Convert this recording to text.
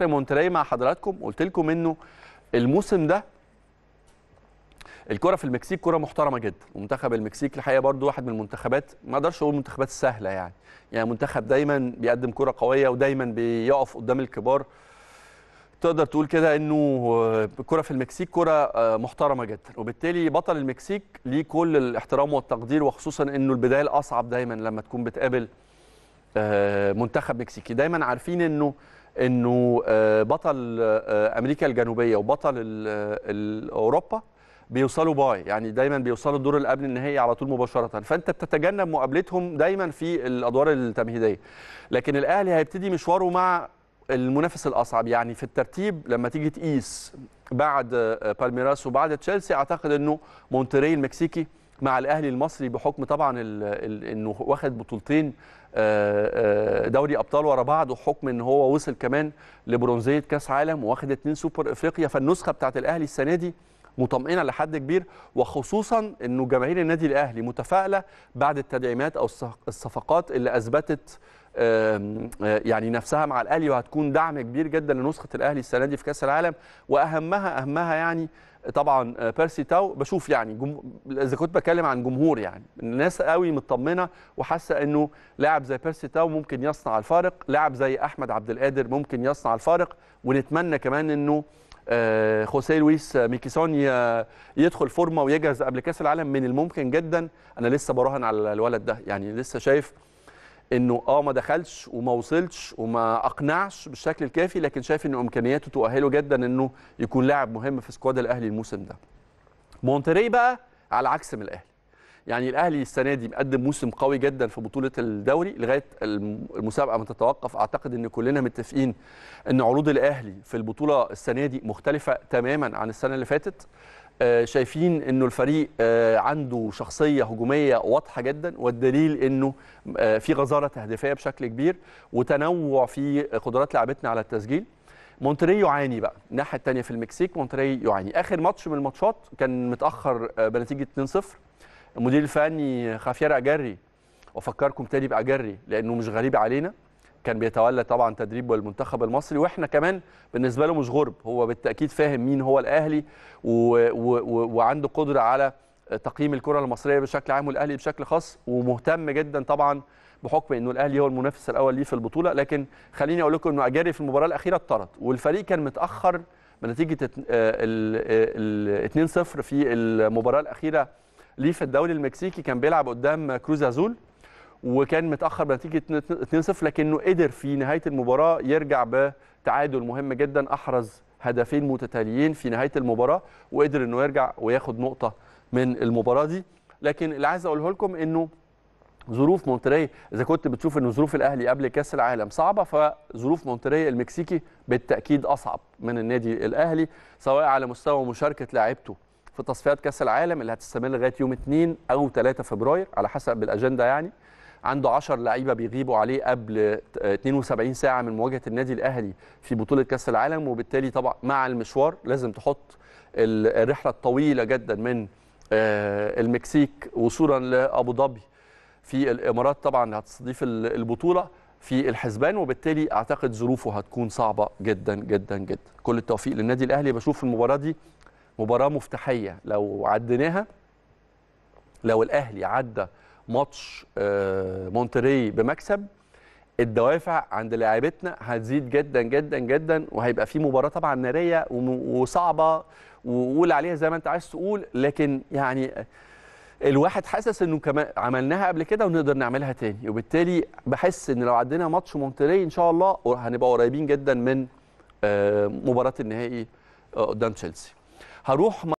رايق مع حضراتكم قلت لكم انه الموسم ده الكره في المكسيك كره محترمه جدا ومنتخب المكسيك الحقيقه برضو واحد من المنتخبات ما اقدرش اقول منتخبات السهله يعني يعني منتخب دايما بيقدم كره قويه ودايما بيقف قدام الكبار تقدر تقول كده انه الكره في المكسيك كره آه، محترمه جدا وبالتالي بطل المكسيك ليه كل الاحترام والتقدير وخصوصا انه البدايه الاصعب دايما لما تكون بتقابل آه، منتخب مكسيكي دايما عارفين انه انه آه، بطل آه، امريكا الجنوبيه وبطل اوروبا بيوصلوا باي يعني دايما بيوصلوا الدور القبل النهائي على طول مباشره فانت بتتجنب مقابلتهم دايما في الادوار التمهيديه لكن الاهلي هيبتدي مشواره مع المنافس الاصعب يعني في الترتيب لما تيجي تقيس بعد آه، بالميراس وبعد تشيلسي اعتقد انه مونتري المكسيكي مع الاهلي المصري بحكم طبعا انه واخد بطولتين دوري ابطال ورا بعض وحكم ان هو وصل كمان لبرونزيه كاس عالم واخد اثنين سوبر افريقيا فالنسخه بتاعه الاهلي السنه دي مطمئنه لحد كبير وخصوصا انه جماهير النادي الاهلي متفائله بعد التدعيمات او الصفقات اللي اثبتت آه، يعني نفسها مع الاهلي وهتكون دعم كبير جدا لنسخه الاهلي السنه دي في كاس العالم واهمها اهمها يعني طبعا آه، بيرسي تاو بشوف يعني جم... اذا كنت بتكلم عن جمهور يعني الناس قوي مطمنه وحاسه انه لاعب زي بيرسي تاو ممكن يصنع الفارق لاعب زي احمد عبد القادر ممكن يصنع الفارق ونتمنى كمان انه آه، خوسيه لويس ميكيسون يدخل فورمه ويجهز قبل كاس العالم من الممكن جدا انا لسه براهن على الولد ده يعني لسه شايف انه اه ما دخلش وما وصلش وما اقنعش بالشكل الكافي لكن شايف ان امكانياته تؤهله جدا انه يكون لاعب مهم في سكواد الاهلي الموسم ده. مونتري بقى على عكس من الاهلي. يعني الاهلي السنه دي مقدم موسم قوي جدا في بطوله الدوري لغايه المسابقه ما تتوقف اعتقد ان كلنا متفقين ان عروض الاهلي في البطوله السنه دي مختلفه تماما عن السنه اللي فاتت آه، شايفين انه الفريق آه، عنده شخصيه هجوميه واضحه جدا والدليل انه آه، في غزاره تهديفيه بشكل كبير وتنوع في قدرات لعبتنا على التسجيل مونتري يعاني بقى الناحيه الثانيه في المكسيك مونتري يعاني اخر ماتش من الماتشات كان متاخر بنتيجه 2-0 المدير الفني خافير اجري وافكركم تاني باجري لانه مش غريب علينا كان بيتولى طبعا تدريب المنتخب المصري واحنا كمان بالنسبه له مش غرب هو بالتاكيد فاهم مين هو الاهلي و... و... وعنده قدره على تقييم الكره المصريه بشكل عام والاهلي بشكل خاص ومهتم جدا طبعا بحكم انه الاهلي هو المنافس الاول ليه في البطوله لكن خليني اقول لكم انه اجاري في المباراه الاخيره اتطرد والفريق كان متاخر بنتيجه آه، ال 2-0 في المباراه الاخيره ليه في الدوري المكسيكي كان بيلعب قدام كروز ازول وكان متاخر بنتيجه 2-0 لكنه قدر في نهايه المباراه يرجع بتعادل مهم جدا احرز هدفين متتاليين في نهايه المباراه وقدر انه يرجع وياخد نقطه من المباراه دي لكن اللي عايز اقوله لكم انه ظروف مونتري اذا كنت بتشوف ان ظروف الاهلي قبل كاس العالم صعبه فظروف مونتري المكسيكي بالتاكيد اصعب من النادي الاهلي سواء على مستوى مشاركه لاعبته في تصفيات كاس العالم اللي هتستمر لغايه يوم 2 او 3 فبراير على حسب الاجنده يعني عنده 10 لعيبه بيغيبوا عليه قبل 72 ساعه من مواجهه النادي الاهلي في بطوله كاس العالم وبالتالي طبعا مع المشوار لازم تحط الرحله الطويله جدا من آه، المكسيك وصولا لابو ظبي في الامارات طبعا هتستضيف البطوله في الحسبان وبالتالي اعتقد ظروفه هتكون صعبه جدا جدا جدا كل التوفيق للنادي الاهلي بشوف المباراه دي مباراه مفتاحيه لو عديناها لو الاهلي عدى ماتش آه، مونتري بمكسب الدوافع عند لاعبتنا هتزيد جدا جدا جدا وهيبقى في مباراه طبعا ناريه وصعبه وقول عليها زي ما انت عايز تقول لكن يعني الواحد حاسس انه كمان عملناها قبل كده ونقدر نعملها تاني وبالتالي بحس ان لو عدينا ماتش مونتري ان شاء الله هنبقى قريبين جدا من آه، مباراه النهائي آه، قدام تشيلسي هروح